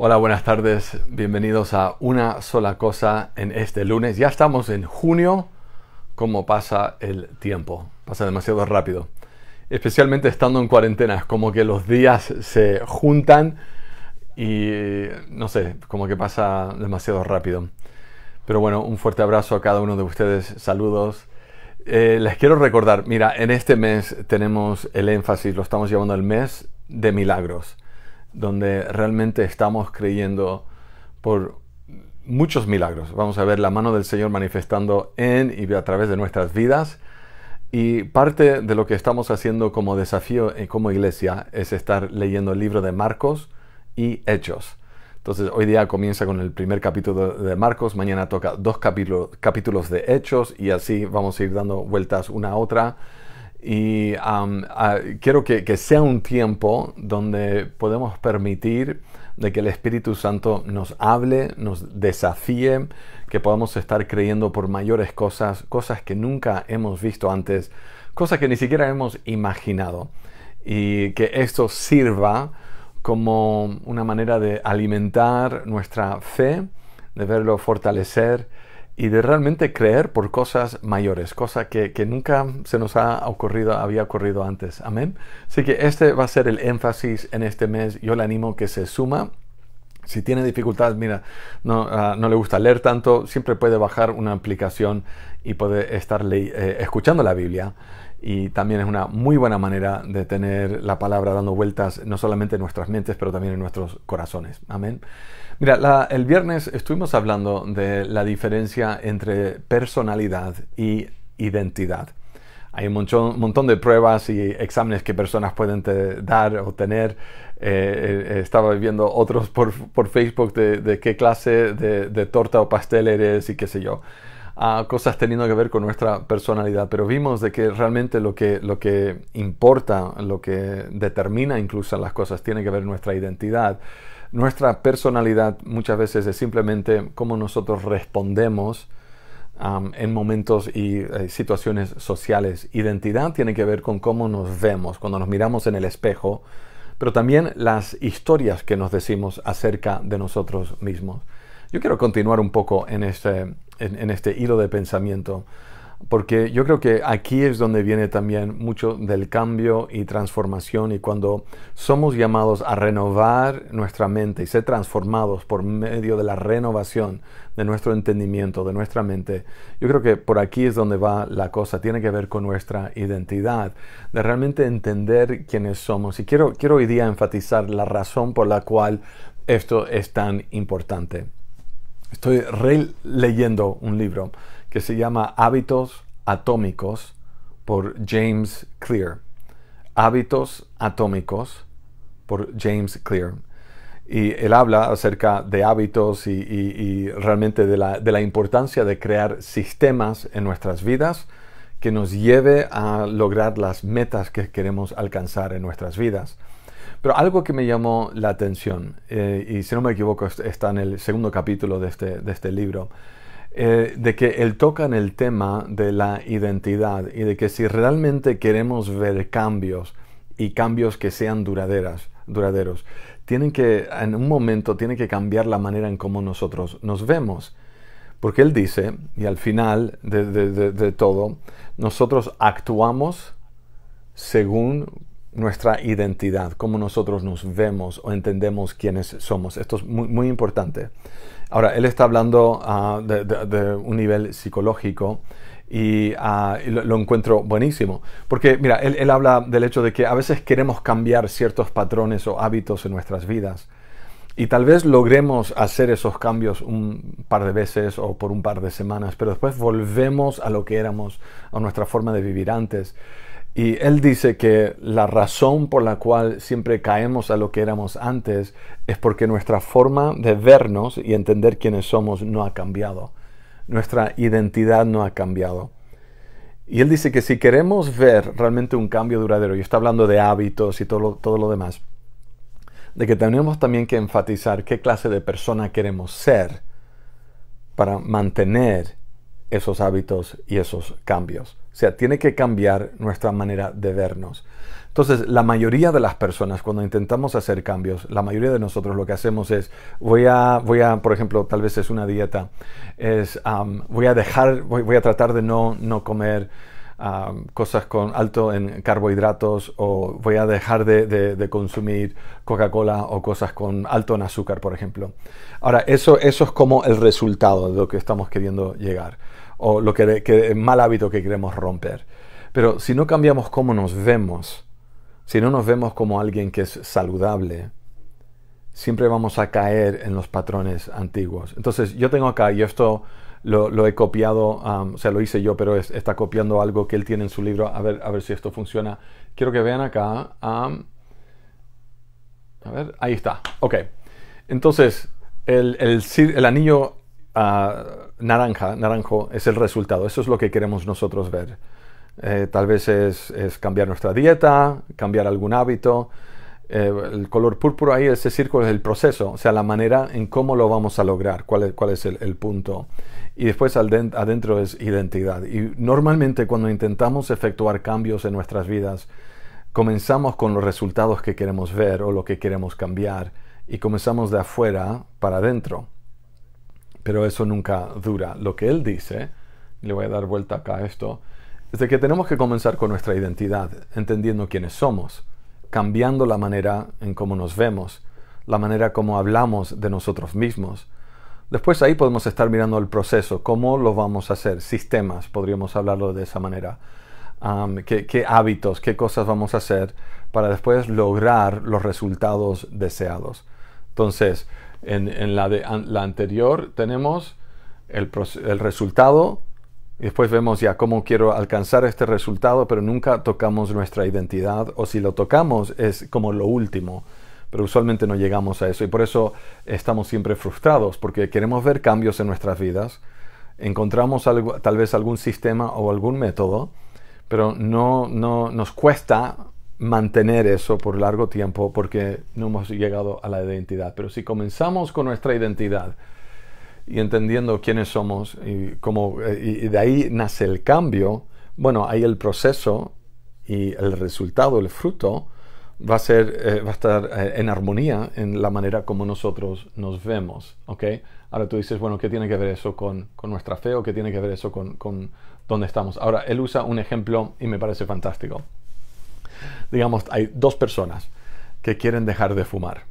Hola, buenas tardes, bienvenidos a Una sola cosa en este lunes. Ya estamos en junio, cómo pasa el tiempo, pasa demasiado rápido. Especialmente estando en cuarentena, es como que los días se juntan y no sé, como que pasa demasiado rápido. Pero bueno, un fuerte abrazo a cada uno de ustedes, saludos. Eh, les quiero recordar, mira, en este mes tenemos el énfasis, lo estamos llamando el mes de milagros donde realmente estamos creyendo por muchos milagros. Vamos a ver la mano del Señor manifestando en y a través de nuestras vidas. Y parte de lo que estamos haciendo como desafío y eh, como iglesia es estar leyendo el libro de Marcos y Hechos. Entonces hoy día comienza con el primer capítulo de Marcos, mañana toca dos capítulos de Hechos y así vamos a ir dando vueltas una a otra y quiero que, que, sea un tiempo donde podemos permitir de que el Espíritu Santo nos hable, nos desafíe, que podamos estar creyendo por mayores cosas, cosas que nunca hemos visto antes, cosas que ni siquiera hemos imaginado. Y que esto sirva como una manera de alimentar nuestra fe, de verlo fortalecer y de realmente creer por cosas mayores, cosas que, nunca se nos ha ocurrido, había ocurrido antes. Amén. Así que este va a ser el énfasis en este mes. Yo le animo que se suma. Si tiene dificultad, mira, no, ah, le gusta leer tanto, siempre puede bajar una aplicación y puede estar eh, escuchando la Biblia y también es una muy buena manera de tener la palabra dando vueltas no solamente en nuestras mentes, pero también en nuestros corazones. Amén. Mira, el viernes estuvimos hablando de la diferencia entre personalidad y identidad. Hay un montón, de pruebas y exámenes que personas pueden dar o tener. Eh, eh, eh, estaba viendo otros por, Facebook de, qué clase de, torta o pastel eres y qué sé yo ah, cosas teniendo que ver con nuestra personalidad, pero vimos de que realmente lo que, lo que importa, lo que determina incluso las cosas, tiene que ver nuestra identidad. Nuestra personalidad muchas veces es simplemente cómo nosotros respondemos en momentos y eh, situaciones sociales. Identidad tiene que ver con cómo nos vemos, cuando nos miramos en el espejo, pero también las historias que nos decimos acerca de nosotros mismos. Yo quiero continuar un poco en este, este hilo de pensamiento porque yo creo que aquí es donde viene también mucho del cambio y transformación y cuando somos llamados a renovar nuestra mente y ser transformados por medio de la renovación de nuestro entendimiento, de nuestra mente, yo creo que por aquí es donde va la cosa, tiene que ver con nuestra identidad, de realmente entender quiénes somos. Y quiero, quiero hoy día enfatizar la razón por la cual esto es tan importante. Estoy leyendo un libro que se llama Hábitos Atómicos por James Clear. Hábitos Atómicos por James Clear. Y él habla acerca de hábitos y, realmente de la, importancia de crear sistemas en nuestras vidas que nos lleve a lograr las metas que queremos alcanzar en nuestras vidas. Pero algo que me llamó la atención, eh, y si no me equivoco está en el segundo capítulo de este, este libro, eh, de que él toca en el tema de la identidad y de que si realmente queremos ver cambios y cambios que sean duraderas, duraderos, tienen que, en un momento, tiene que cambiar la manera en cómo nosotros nos vemos. Porque él dice, y al final de, todo, nosotros actuamos según nuestra identidad, cómo nosotros nos vemos o entendemos quiénes somos. Esto es muy, muy importante. Ahora, él está hablando ah, de, un nivel psicológico y, ah, lo, encuentro buenísimo. Porque, mira, él, habla del hecho de que a veces queremos cambiar ciertos patrones o hábitos en nuestras vidas. Y tal vez logremos hacer esos cambios un par de veces o por un par de semanas, pero después volvemos a lo que éramos, a nuestra forma de vivir antes. Y él dice que la razón por la cual siempre caemos a lo que éramos antes es porque nuestra forma de vernos y entender quiénes somos no ha cambiado. Nuestra identidad no ha cambiado. Y él dice que si queremos ver realmente un cambio duradero, y está hablando de hábitos y todo lo, todo lo demás, de que tenemos también que enfatizar qué clase de persona queremos ser para mantener esos hábitos y esos cambios. O sea, tiene que cambiar nuestra manera de vernos. Entonces, la mayoría de las personas, cuando intentamos hacer cambios, la mayoría de nosotros lo que hacemos es, voy a, voy a por ejemplo, tal vez es una dieta, es, voy a dejar, voy, a tratar de no, no comer cosas con alto en carbohidratos o voy a dejar de, de consumir Coca-Cola o cosas con alto en azúcar, por ejemplo. Ahora, eso, eso es como el resultado de lo que estamos queriendo llegar o lo que, mal hábito que queremos romper. Pero si no cambiamos cómo nos vemos, si no nos vemos como alguien que es saludable, siempre vamos a caer en los patrones antiguos. Entonces yo tengo acá, y esto lo, he copiado, um, o sea, lo hice yo, pero está copiando algo que él tiene en su libro, a ver, a ver si esto funciona. Quiero que vean acá. Um, a ver, ahí está. Ok. Entonces, el, el anillo naranja, naranjo, es el resultado. Eso es lo que queremos nosotros ver. Eh, tal vez es, cambiar nuestra dieta, cambiar algún hábito. Eh, el color púrpura ahí, ese círculo es el proceso, o sea, la manera en cómo lo vamos a lograr, cuál es, cuál es el, el punto. Y después adentro es identidad. Y normalmente cuando intentamos efectuar cambios en nuestras vidas, comenzamos con los resultados que queremos ver o lo que queremos cambiar y comenzamos de afuera para adentro pero eso nunca dura. Lo que él dice, le voy a dar vuelta acá a esto, es de que tenemos que comenzar con nuestra identidad, entendiendo quiénes somos, cambiando la manera en cómo nos vemos, la manera como hablamos de nosotros mismos. Después ahí podemos estar mirando el proceso, cómo lo vamos a hacer, sistemas, podríamos hablarlo de esa manera, qué hábitos, qué cosas vamos a hacer para después lograr los resultados deseados. Entonces, en, la, de, la anterior tenemos el, el resultado y después vemos ya cómo quiero alcanzar este resultado, pero nunca tocamos nuestra identidad o si lo tocamos es como lo último. Pero usualmente no llegamos a eso y por eso estamos siempre frustrados porque queremos ver cambios en nuestras vidas, encontramos algo, tal vez algún sistema o algún método, pero no, no nos cuesta mantener eso por largo tiempo porque no hemos llegado a la identidad. Pero si comenzamos con nuestra identidad y entendiendo quiénes somos y, cómo, eh, de ahí nace el cambio, bueno, ahí el proceso y el resultado, el fruto, va a, ser, eh, va a estar eh, en armonía en la manera como nosotros nos vemos. ¿ok? Ahora tú dices, bueno, ¿qué tiene que ver eso con, con nuestra fe o qué tiene que ver eso con, con dónde estamos? Ahora, él usa un ejemplo y me parece fantástico digamos, hay dos personas que quieren dejar de fumar.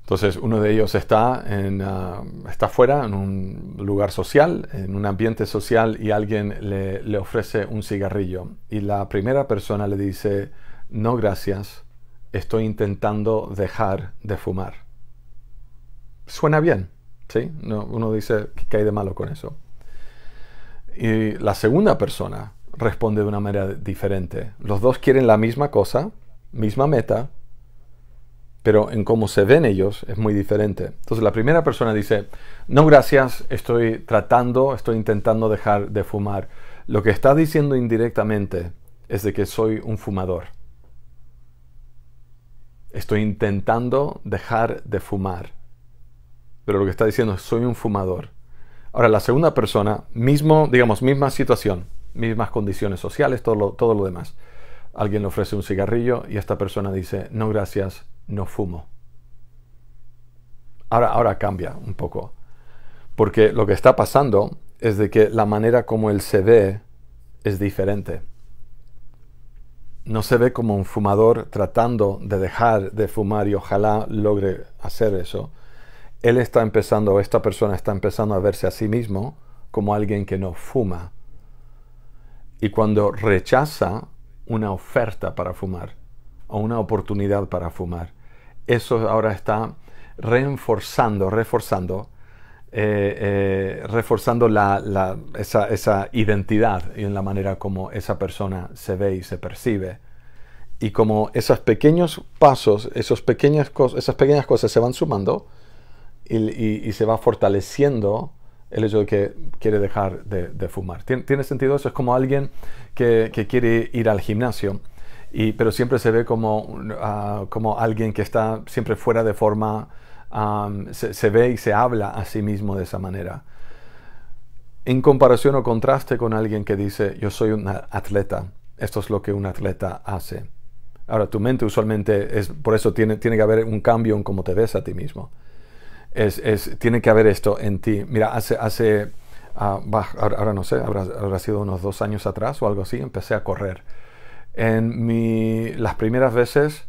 Entonces uno de ellos está, ah, está fuera, en un lugar social, en un ambiente social, y alguien le, ofrece un cigarrillo. Y la primera persona le dice, no gracias, estoy intentando dejar de fumar. Suena bien, ¿sí? uno dice, que hay de malo con eso? Y la segunda persona responde de una manera diferente. Los dos quieren la misma cosa, misma meta, pero en cómo se ven ellos es muy diferente. Entonces la primera persona dice, no gracias, estoy tratando, estoy intentando dejar de fumar. Lo que está diciendo indirectamente es de que soy un fumador. Estoy intentando dejar de fumar. Pero lo que está diciendo es soy un fumador. Ahora la segunda persona, mismo, digamos, misma situación mismas condiciones sociales, todo lo, todo lo demás. Alguien le ofrece un cigarrillo y esta persona dice, no gracias, no fumo. Ahora, ahora cambia un poco, porque lo que está pasando es de que la manera como él se ve es diferente. No se ve como un fumador tratando de dejar de fumar y ojalá logre hacer eso. Él está empezando, esta persona está empezando a verse a sí mismo como alguien que no fuma y cuando rechaza una oferta para fumar o una oportunidad para fumar, eso ahora está reforzando, reforzando, eh, eh, reforzando la, esa, identidad y en la manera como esa persona se ve y se percibe. Y como esos pequeños pasos, esos pequeñas esas pequeñas cosas se van sumando y se va fortaleciendo el hecho de que quiere dejar de, fumar. ¿Tiene, sentido eso? Es como alguien que, quiere ir al gimnasio, pero siempre se ve ah, como, alguien que está siempre fuera de forma, se, ve y se habla a sí mismo de esa manera. En comparación o contraste con alguien que dice, yo soy un atleta, esto es lo que un atleta hace. Ahora, tu mente usualmente es, por eso tiene, tiene que haber un cambio en cómo te ves a ti mismo tiene que haber esto en ti. Mira, hace, hace ah, ahora, no sé, habrá, sido unos dos años atrás o algo así, empecé a correr. En mi, las primeras veces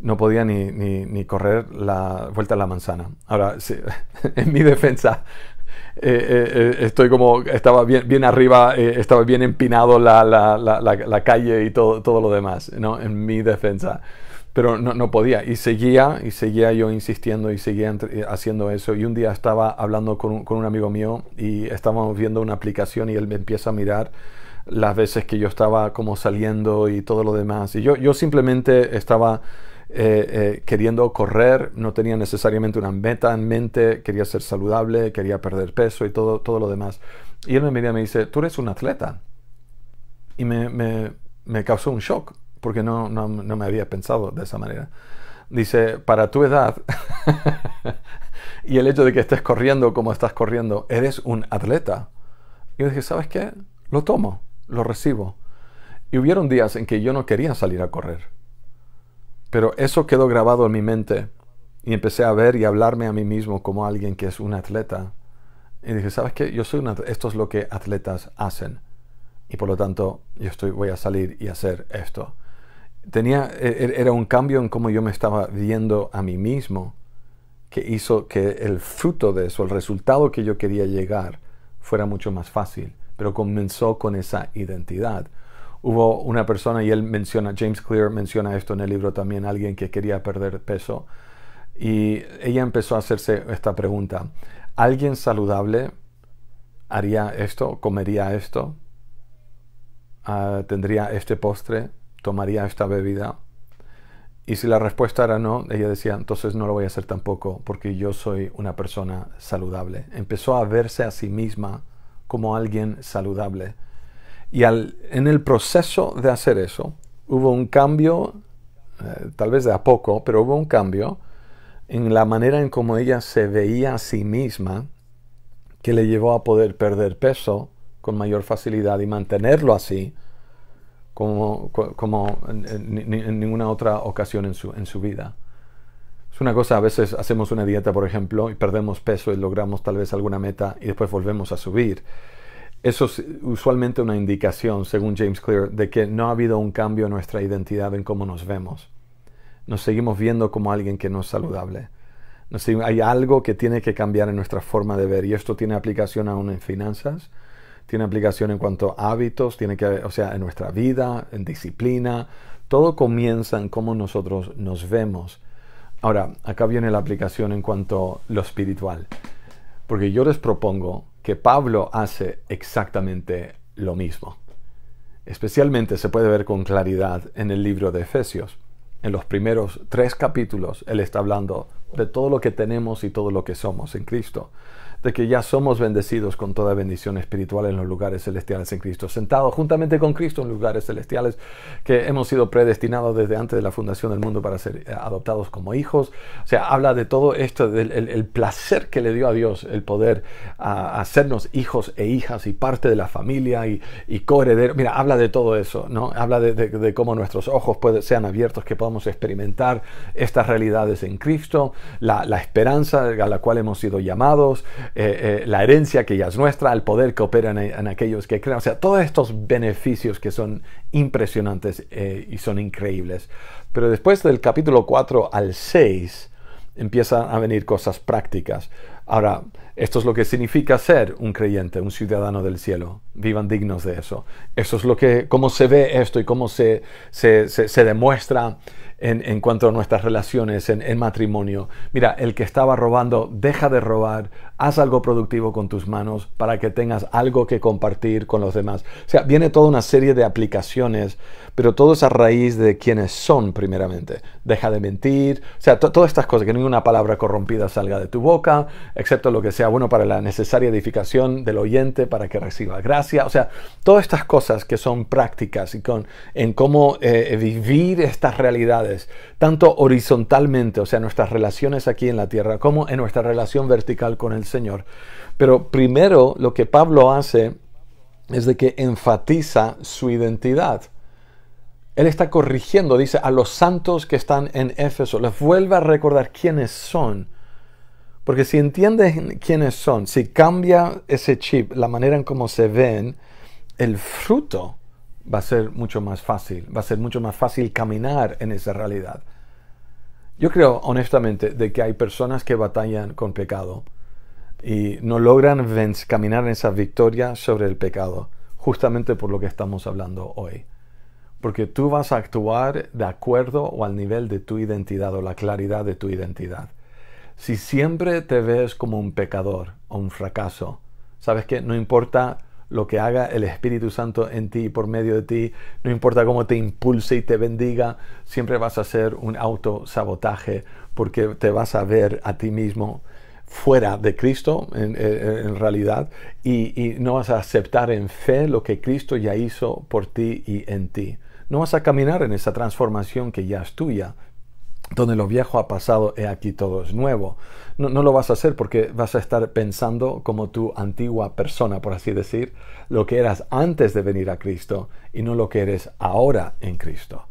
no podía ni, ni, correr la vuelta a la manzana. Ahora, en mi defensa, eh, eh, eh, estoy como, estaba bien, bien arriba, estaba bien empinado la, calle y todo, lo demás, ¿no? En mi defensa pero no, podía. Y seguía, y seguía yo insistiendo y seguía eh, haciendo eso. Y un día estaba hablando con un, amigo mío y estábamos viendo una aplicación y él me empieza a mirar las veces que yo estaba como saliendo y todo lo demás. Y yo, yo simplemente estaba eh, eh, queriendo correr, no tenía necesariamente una meta en mente, quería ser saludable, quería perder peso y todo, todo lo demás. Y él me mira y me dice, tú eres un atleta. Y me, me causó un shock porque no, no, me había pensado de esa manera. Dice, para tu edad y el hecho de que estés corriendo como estás corriendo, eres un atleta. Y yo dije, ¿sabes qué? Lo tomo, lo recibo. Y hubieron días en que yo no quería salir a correr. Pero eso quedó grabado en mi mente y empecé a ver y hablarme a mí mismo como alguien que es un atleta. Y dije, ¿sabes qué? Yo soy esto es lo que atletas hacen. Y por lo tanto, yo estoy, voy a salir y hacer esto tenía, e, e, era un cambio en cómo yo me estaba viendo a mí mismo que hizo que el fruto de eso, el resultado que yo quería llegar, fuera mucho más fácil. Pero comenzó con esa identidad. Hubo una persona, y él menciona, James Clear menciona esto en el libro también, alguien que quería perder peso. Y ella empezó a hacerse esta pregunta. ¿Alguien saludable haría esto? ¿Comería esto? Ah, ¿Tendría este postre? tomaría esta bebida? Y si la respuesta era no, ella decía, entonces no lo voy a hacer tampoco porque yo soy una persona saludable. Empezó a verse a sí misma como alguien saludable. Y al, en el proceso de hacer eso, hubo un cambio, eh, tal vez de a poco, pero hubo un cambio en la manera en cómo ella se veía a sí misma que le llevó a poder perder peso con mayor facilidad y mantenerlo así como, en, ninguna otra ocasión en su, vida. Es una cosa, a veces hacemos una dieta, por ejemplo, y perdemos peso y logramos tal vez alguna meta y después volvemos a subir. Eso es usualmente una indicación, según James Clear, de que no ha habido un cambio en nuestra identidad en cómo nos vemos. Nos seguimos viendo como alguien que no es saludable. hay algo que tiene que cambiar en nuestra forma de ver y esto tiene aplicación aún en finanzas, tiene aplicación en cuanto a hábitos, tiene que, o sea, en nuestra vida, en disciplina, todo comienza en cómo nosotros nos vemos. Ahora, acá viene la aplicación en cuanto a lo espiritual, porque yo les propongo que Pablo hace exactamente lo mismo. Especialmente se puede ver con claridad en el libro de Efesios. En los primeros tres capítulos, él está hablando de todo lo que tenemos y todo lo que somos en Cristo de que ya somos bendecidos con toda bendición espiritual en los lugares celestiales en Cristo, sentados juntamente con Cristo en lugares celestiales, que hemos sido predestinados desde antes de la fundación del mundo para ser eh, adoptados como hijos. O sea, habla de todo esto, del el, placer que le dio a Dios el poder hacernos hijos e hijas y parte de la familia y, y Mira, habla de todo eso, ¿no? Habla de, cómo nuestros ojos pueden sean abiertos, que podamos experimentar estas realidades en Cristo, la esperanza a la cual hemos sido llamados, eh, eh, la herencia que ya es nuestra, el poder que opera en, aquellos que crean. O sea, todos estos beneficios que son impresionantes eh, y son increíbles. Pero después del capítulo 4 al 6 empiezan a venir cosas prácticas. Ahora, esto es lo que significa ser un creyente, un ciudadano del cielo vivan dignos de eso. Eso es lo que, cómo se ve esto y cómo se, se, demuestra en, cuanto a nuestras relaciones en, matrimonio. Mira, el que estaba robando, deja de robar, haz algo productivo con tus manos para que tengas algo que compartir con los demás. O sea, viene toda una serie de aplicaciones, pero todo es a raíz de quienes son primeramente. Deja de mentir, o sea, todas estas cosas, que ninguna palabra corrompida salga de tu boca, excepto lo que sea bueno para la necesaria edificación del oyente para que reciba gracia o sea, todas estas cosas que son prácticas y con, en cómo eh, vivir estas realidades, tanto horizontalmente, o sea, nuestras relaciones aquí en la tierra, como en nuestra relación vertical con el Señor. Pero primero lo que Pablo hace es de que enfatiza su identidad. Él está corrigiendo, dice, a los santos que están en Éfeso, les vuelve a recordar quiénes son porque si entiendes quiénes son, si cambia ese chip, la manera en cómo se ven, el fruto va a ser mucho más fácil, va a ser mucho más fácil caminar en esa realidad. Yo creo honestamente de que hay personas que batallan con pecado y no logran caminar en esa victoria sobre el pecado, justamente por lo que estamos hablando hoy. Porque tú vas a actuar de acuerdo o al nivel de tu identidad o la claridad de tu identidad. Si siempre te ves como un pecador o un fracaso, sabes que no importa lo que haga el Espíritu Santo en ti, por medio de ti, no importa cómo te impulse y te bendiga, siempre vas a hacer un autosabotaje porque te vas a ver a ti mismo fuera de Cristo en, realidad y, no vas a aceptar en fe lo que Cristo ya hizo por ti y en ti. No vas a caminar en esa transformación que ya es tuya, donde lo viejo ha pasado, he aquí todo es nuevo. No, lo vas a hacer porque vas a estar pensando como tu antigua persona, por así decir, lo que eras antes de venir a Cristo y no lo que eres ahora en Cristo.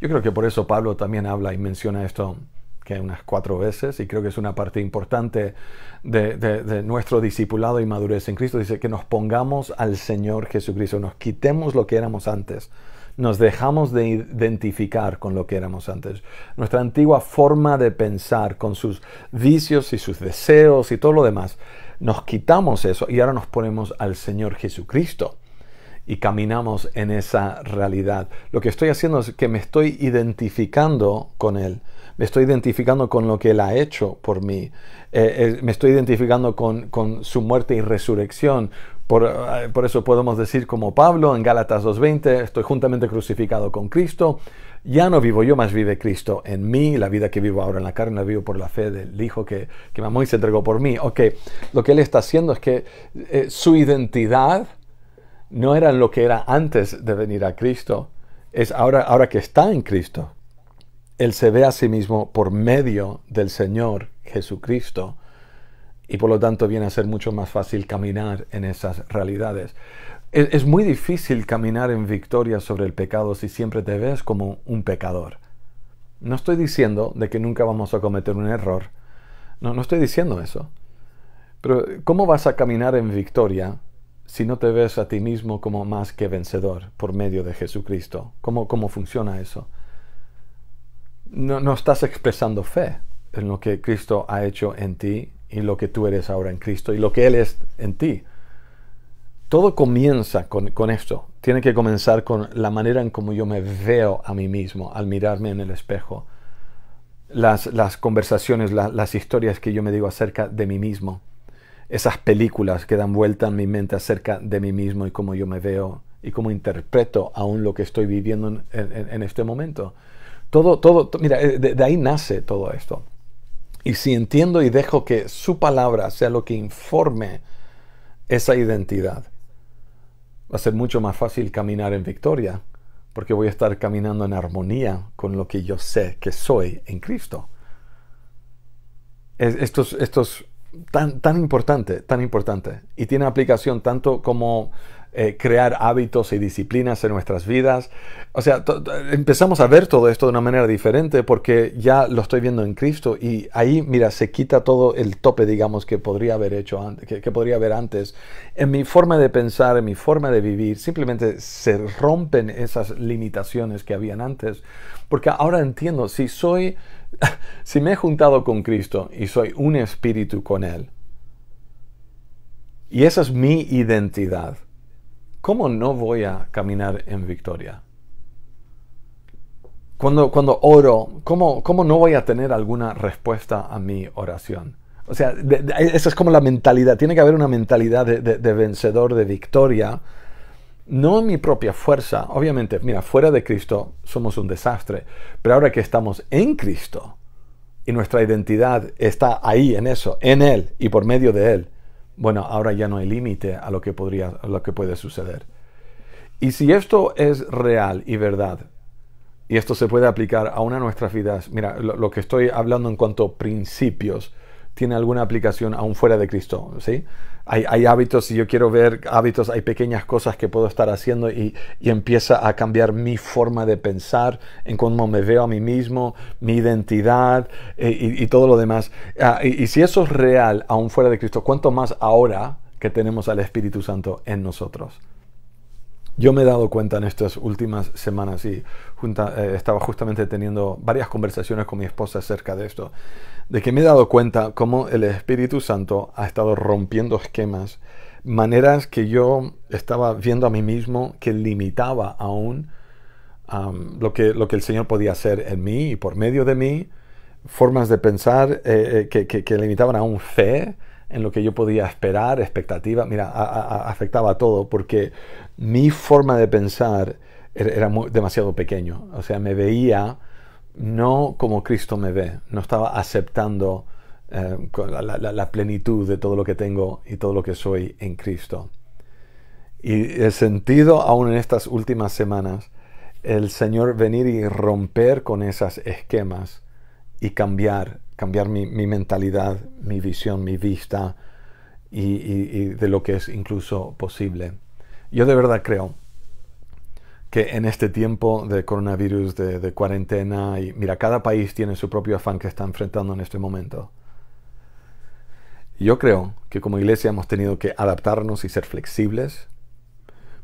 Yo creo que por eso Pablo también habla y menciona esto que unas cuatro veces, y creo que es una parte importante de, de nuestro discipulado y madurez en Cristo. Dice que nos pongamos al Señor Jesucristo, nos quitemos lo que éramos antes nos dejamos de identificar con lo que éramos antes. Nuestra antigua forma de pensar, con sus vicios y sus deseos y todo lo demás, nos quitamos eso y ahora nos ponemos al Señor Jesucristo y caminamos en esa realidad. Lo que estoy haciendo es que me estoy identificando con Él, me estoy identificando con lo que Él ha hecho por mí, eh, eh, me estoy identificando con, con su muerte y resurrección, eh, por, eso podemos decir como Pablo en Gálatas 2.20, estoy juntamente crucificado con Cristo, ya no vivo yo, más vive Cristo en mí, la vida que vivo ahora en la carne la vivo por la fe del Hijo que, que me y se entregó por mí. Ok, lo que él está haciendo es que eh, su identidad no era lo que era antes de venir a Cristo, es ahora, ahora que está en Cristo. Él se ve a sí mismo por medio del Señor Jesucristo y por lo tanto viene a ser mucho más fácil caminar en esas realidades. Es, muy difícil caminar en victoria sobre el pecado si siempre te ves como un pecador. No estoy diciendo de que nunca vamos a cometer un error. No, no estoy diciendo eso. Pero ¿cómo vas a caminar en victoria si no te ves a ti mismo como más que vencedor por medio de Jesucristo? ¿Cómo, cómo funciona eso? No, no estás expresando fe en lo que Cristo ha hecho en ti y lo que tú eres ahora en Cristo y lo que Él es en ti. Todo comienza con, esto. Tiene que comenzar con la manera en cómo yo me veo a mí mismo al mirarme en el espejo. Las, conversaciones, las historias que yo me digo acerca de mí mismo. Esas películas que dan vuelta en mi mente acerca de mí mismo y cómo yo me veo y cómo interpreto aún lo que estoy viviendo en, este momento. Todo, todo, mira, eh, de ahí nace todo esto. Y si entiendo y dejo que su palabra sea lo que informe esa identidad, va a ser mucho más fácil caminar en victoria, porque voy a estar caminando en armonía con lo que yo sé que soy en Cristo. Esto es, tan, tan importante, tan importante, y tiene aplicación tanto como eh, crear hábitos y disciplinas en nuestras vidas. O sea, empezamos a ver todo esto de una manera diferente porque ya lo estoy viendo en Cristo y ahí, mira, se quita todo el tope, digamos, que podría haber hecho antes, que, que podría haber antes. En mi forma de pensar, en mi forma de vivir, simplemente se rompen esas limitaciones que habían antes. Porque ahora entiendo, si soy, si me he juntado con Cristo y soy un espíritu con Él, y esa es mi identidad. ¿cómo no voy a caminar en victoria? Cuando, cuando oro, ¿cómo, no voy a tener alguna respuesta a mi oración? O sea, esa es como la mentalidad. Tiene que haber una mentalidad de, de, vencedor, de victoria. No mi propia fuerza. Obviamente, mira, fuera de Cristo somos un desastre. Pero ahora que estamos en Cristo y nuestra identidad está ahí, en eso, en Él y por medio de Él, bueno, ahora ya no hay límite a lo que podría, lo que puede suceder. Y si esto es real y verdad, y esto se puede aplicar una de nuestras vidas, mira, lo, que estoy hablando en cuanto a principios tiene alguna aplicación aún fuera de Cristo, ¿sí? hay, hábitos y yo quiero ver hábitos, hay pequeñas cosas que puedo estar haciendo y, empieza a cambiar mi forma de pensar, en cómo me veo a mí mismo, mi identidad eh, y, todo lo demás. Ah, y, si eso es real aún fuera de Cristo, ¿cuánto más ahora que tenemos al Espíritu Santo en nosotros? Yo me he dado cuenta en estas últimas semanas y junta, eh, estaba justamente teniendo varias conversaciones con mi esposa acerca de esto de que me he dado cuenta cómo el Espíritu Santo ha estado rompiendo esquemas, maneras que yo estaba viendo a mí mismo que limitaba aún lo, que, lo que el Señor podía hacer en mí y por medio de mí, formas de pensar eh, eh, que, limitaban a limitaban aún fe en lo que yo podía esperar, expectativa, mira, afectaba a todo porque mi forma de pensar er, era, demasiado pequeño, o sea, me veía no como Cristo me ve, no estaba aceptando eh, la, plenitud de todo lo que tengo y todo lo que soy en Cristo. Y he sentido aún en estas últimas semanas el Señor venir y romper con esas esquemas y cambiar, cambiar mi, mentalidad, mi visión, mi vista y de lo que es incluso posible. Yo de verdad creo que en este tiempo de coronavirus, de, cuarentena, y mira, cada país tiene su propio afán que está enfrentando en este momento. Yo creo que como iglesia hemos tenido que adaptarnos y ser flexibles,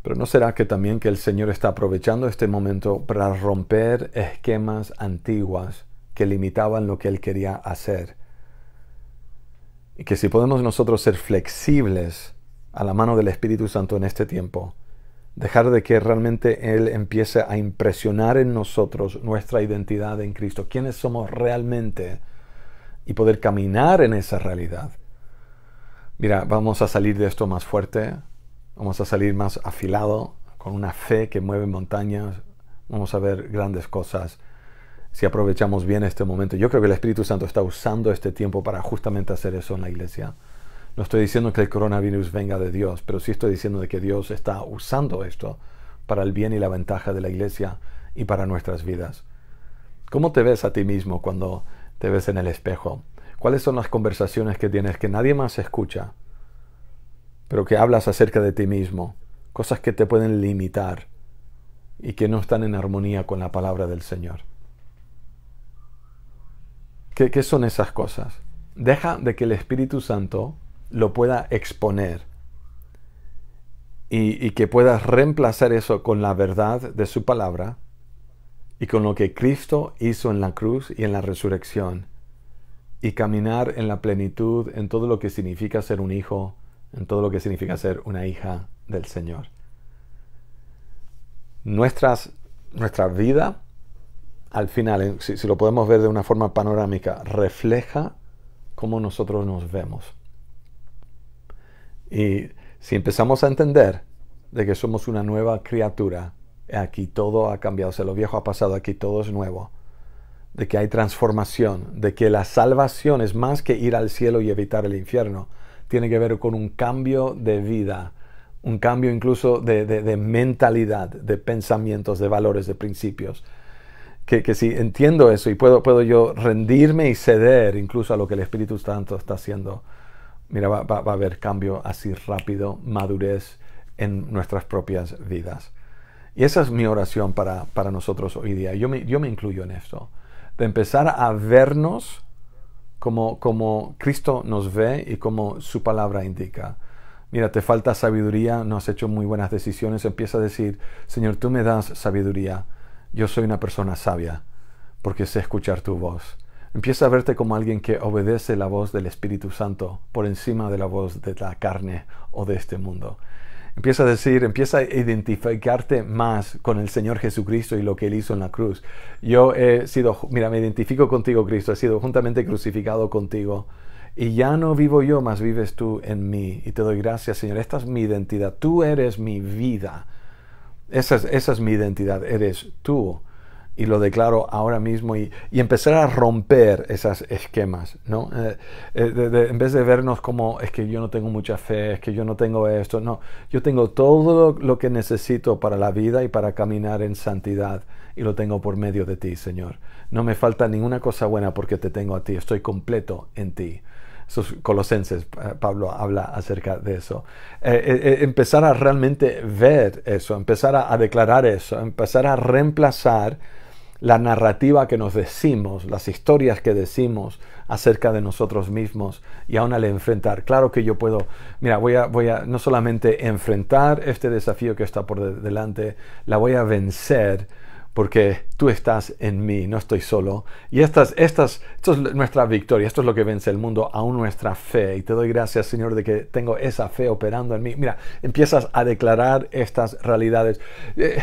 pero ¿no será que también que el Señor está aprovechando este momento para romper esquemas antiguas que limitaban lo que Él quería hacer? Y que si podemos nosotros ser flexibles a la mano del Espíritu Santo en este tiempo, dejar de que realmente Él empiece a impresionar en nosotros nuestra identidad en Cristo, quiénes somos realmente y poder caminar en esa realidad. Mira, vamos a salir de esto más fuerte, vamos a salir más afilado, con una fe que mueve montañas, vamos a ver grandes cosas si aprovechamos bien este momento. Yo creo que el Espíritu Santo está usando este tiempo para justamente hacer eso en la iglesia. No estoy diciendo que el coronavirus venga de Dios, pero sí estoy diciendo de que Dios está usando esto para el bien y la ventaja de la iglesia y para nuestras vidas. ¿Cómo te ves a ti mismo cuando te ves en el espejo? ¿Cuáles son las conversaciones que tienes que nadie más escucha, pero que hablas acerca de ti mismo? Cosas que te pueden limitar y que no están en armonía con la palabra del Señor. qué son esas cosas? Deja de que el Espíritu Santo lo pueda exponer y, que puedas reemplazar eso con la verdad de su palabra y con lo que Cristo hizo en la cruz y en la resurrección y caminar en la plenitud en todo lo que significa ser un hijo, en todo lo que significa ser una hija del Señor. Nuestras, nuestra vida, al final, si, si lo podemos ver de una forma panorámica, refleja cómo nosotros nos vemos. Y si empezamos a entender de que somos una nueva criatura, aquí todo ha cambiado, se lo viejo ha pasado, aquí todo es nuevo, de que hay transformación, de que la salvación es más que ir al cielo y evitar el infierno, tiene que ver con un cambio de vida, un cambio incluso de, de, de mentalidad, de pensamientos, de valores, de principios. Que, que, si entiendo eso y puedo, puedo yo rendirme y ceder incluso a lo que el Espíritu Santo está haciendo Mira, va, a haber cambio así rápido, madurez en nuestras propias vidas. Y esa es mi oración para, nosotros hoy día. Yo me, incluyo en esto. De empezar a vernos como, como Cristo nos ve y como su palabra indica. Mira, te falta sabiduría, no has hecho muy buenas decisiones. Empieza a decir, Señor, tú me das sabiduría. Yo soy una persona sabia porque sé escuchar tu voz. Empieza a verte como alguien que obedece la voz del Espíritu Santo por encima de la voz de la carne o de este mundo. Empieza a decir, empieza a identificarte más con el Señor Jesucristo y lo que Él hizo en la cruz. Yo he sido, mira, me identifico contigo, Cristo, he sido juntamente crucificado contigo. Y ya no vivo yo, más vives tú en mí. Y te doy gracias, Señor. Esta es mi identidad. Tú eres mi vida. Esa es, esa es mi identidad. Eres tú y lo declaro ahora mismo y, empezar a romper esos esquemas, ¿no? Eh, eh, en vez de vernos como es que yo no tengo mucha fe, es que yo no tengo esto, no, yo tengo todo lo, que necesito para la vida y para caminar en santidad y lo tengo por medio de ti, Señor. No me falta ninguna cosa buena porque te tengo a ti, estoy completo en ti. Sus colosenses, eh, Pablo habla acerca de eso. empezar a realmente ver eso, empezar a declarar eso, empezar a reemplazar la narrativa que nos decimos, las historias que decimos acerca de nosotros mismos y aún al enfrentar. Claro que yo puedo, mira, voy a, voy a no solamente enfrentar este desafío que está por delante, la voy a vencer porque tú estás en mí, no estoy solo. Y estas, esto es nuestra victoria, esto es lo que vence el mundo, aún nuestra fe. Y te doy gracias, Señor, de que tengo esa fe operando en mí. Mira, empiezas a declarar estas realidades. Eh,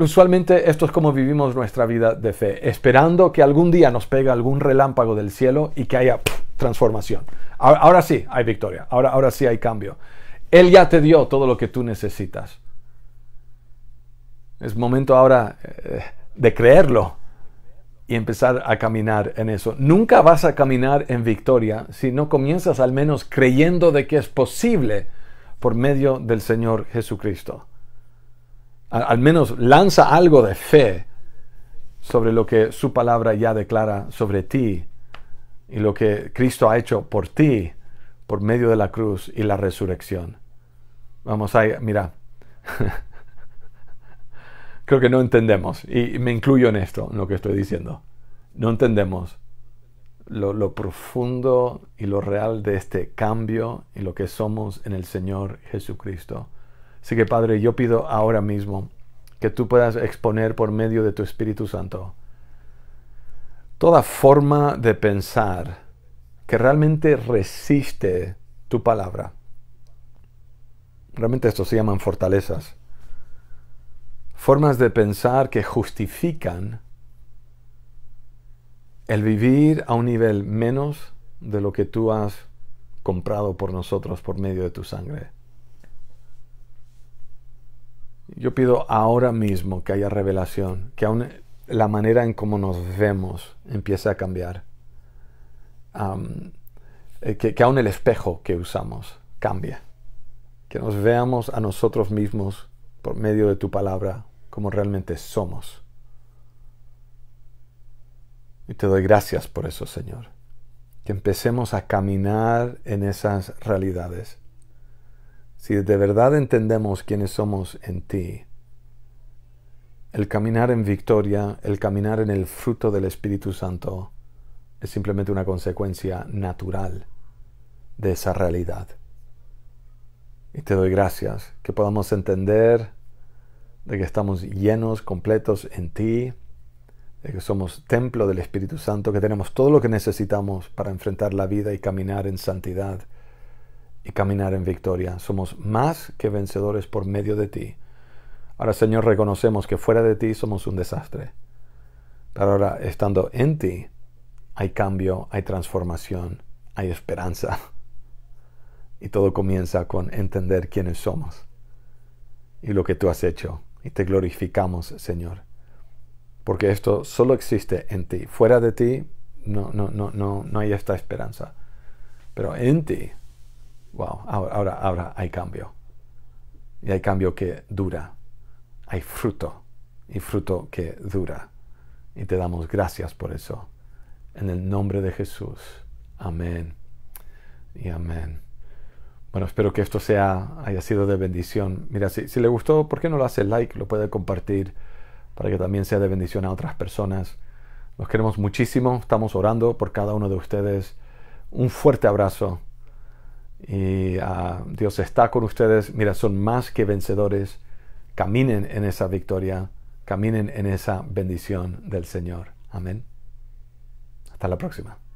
usualmente esto es como vivimos nuestra vida de fe, esperando que algún día nos pegue algún relámpago del cielo y que haya transformación. Ahora, sí hay victoria, ahora, ahora sí hay cambio. Él ya te dio todo lo que tú necesitas. Es momento ahora eh, de creerlo y empezar a caminar en eso. Nunca vas a caminar en victoria si no comienzas al menos creyendo de que es posible por medio del Señor Jesucristo. Al, menos lanza algo de fe sobre lo que su palabra ya declara sobre ti y lo que Cristo ha hecho por ti por medio de la cruz y la resurrección. Vamos a, mira, creo que no entendemos, y me incluyo en esto, en lo que estoy diciendo, no entendemos lo, profundo y lo real de este cambio y lo que somos en el Señor Jesucristo. Así que Padre, yo pido ahora mismo que tú puedas exponer por medio de tu Espíritu Santo toda forma de pensar que realmente resiste tu palabra. Realmente esto se llaman fortalezas formas de pensar que justifican el vivir a un nivel menos de lo que tú has comprado por nosotros por medio de tu sangre. Yo pido ahora mismo que haya revelación, que aún la manera en cómo nos vemos empiece a cambiar, eh, que, que aún el espejo que usamos cambie, que nos veamos a nosotros mismos por medio de tu palabra como realmente somos. Y te doy gracias por eso, Señor. Que empecemos a caminar en esas realidades. Si de verdad entendemos quiénes somos en ti, el caminar en victoria, el caminar en el fruto del Espíritu Santo, es simplemente una consecuencia natural de esa realidad. Y te doy gracias que podamos entender de que estamos llenos, completos en ti, de que somos templo del Espíritu Santo, que tenemos todo lo que necesitamos para enfrentar la vida y caminar en santidad y caminar en victoria. Somos más que vencedores por medio de ti. Ahora, Señor, reconocemos que fuera de ti somos un desastre. Pero ahora, estando en ti, hay cambio, hay transformación, hay esperanza. Y todo comienza con entender quiénes somos y lo que tú has hecho y te glorificamos, Señor. Porque esto solo existe en ti. Fuera de ti no, no, no, no, no hay esta esperanza. Pero en ti, wow, ahora, ahora, ahora hay cambio. Y hay cambio que dura. Hay fruto. Y fruto que dura. Y te damos gracias por eso. En el nombre de Jesús. Amén. Y amén. Bueno, espero que esto sea, haya sido de bendición. Mira, si, si le gustó, ¿por qué no lo hace like? Lo puede compartir para que también sea de bendición a otras personas. Los queremos muchísimo. Estamos orando por cada uno de ustedes. Un fuerte abrazo. Y ah, Dios está con ustedes. Mira, son más que vencedores. Caminen en esa victoria. Caminen en esa bendición del Señor. Amén. Hasta la próxima.